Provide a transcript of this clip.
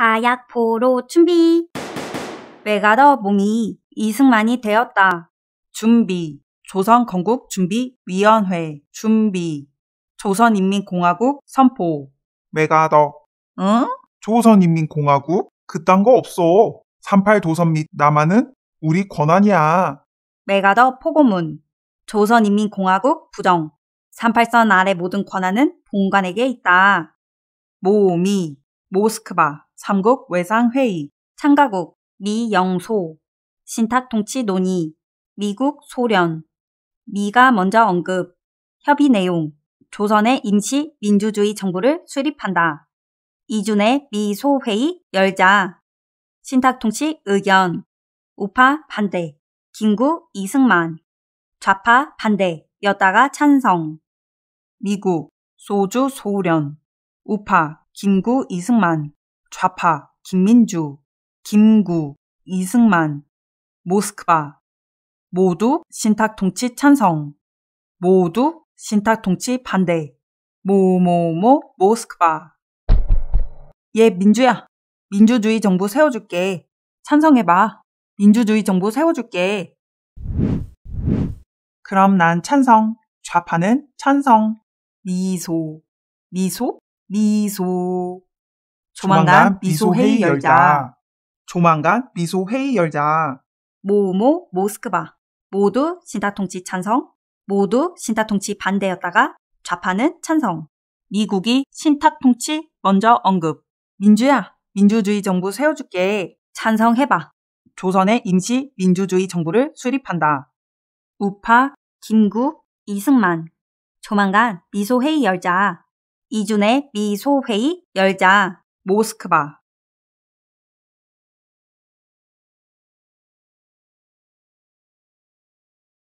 가약 포로 준비. 외가더 몽이 이승만이 되었다. 준비. 조선건국 준비위원회 준비. 조선인민공화국 선포. 메가더 응? 조선인민공화국? 그딴 거 없어. 38 도선 및 남한은 우리 권한이야. 메가더 포고문. 조선인민공화국 부정. 38선 아래 모든 권한은 본관에게 있다. 모미, 모스크바. 삼국 외상회의, 참가국 미영소, 신탁통치 논의, 미국, 소련, 미가 먼저 언급, 협의 내용, 조선의 임시 민주주의 정부를 수립한다. 이준의 미소회의 열자, 신탁통치 의견, 우파 반대, 김구 이승만, 좌파 반대, 여다가 찬성, 미국, 소주 소련, 우파, 김구 이승만, 좌파, 김민주, 김구, 이승만, 모스크바 모두 신탁 통치 찬성, 모두 신탁 통치 반대, 모모모 모스크바. 얘 예, 민주야, 민주주의 정부 세워줄게. 찬성해봐. 민주주의 정부 세워줄게. 그럼 난 찬성. 좌파는 찬성. 미소. 미소? 미소. 조만간 미소회의 열자. 조만간 미소회의 열자. 모모 모스크바. 모두 신타통치 찬성. 모두 신타통치 반대였다가 좌파는 찬성. 미국이 신탁통치 먼저 언급. 민주야, 민주주의 정부 세워줄게. 찬성해봐. 조선의 임시 민주주의 정부를 수립한다. 우파, 김구, 이승만. 조만간 미소회의 열자. 이준의 미소회의 열자. Москва.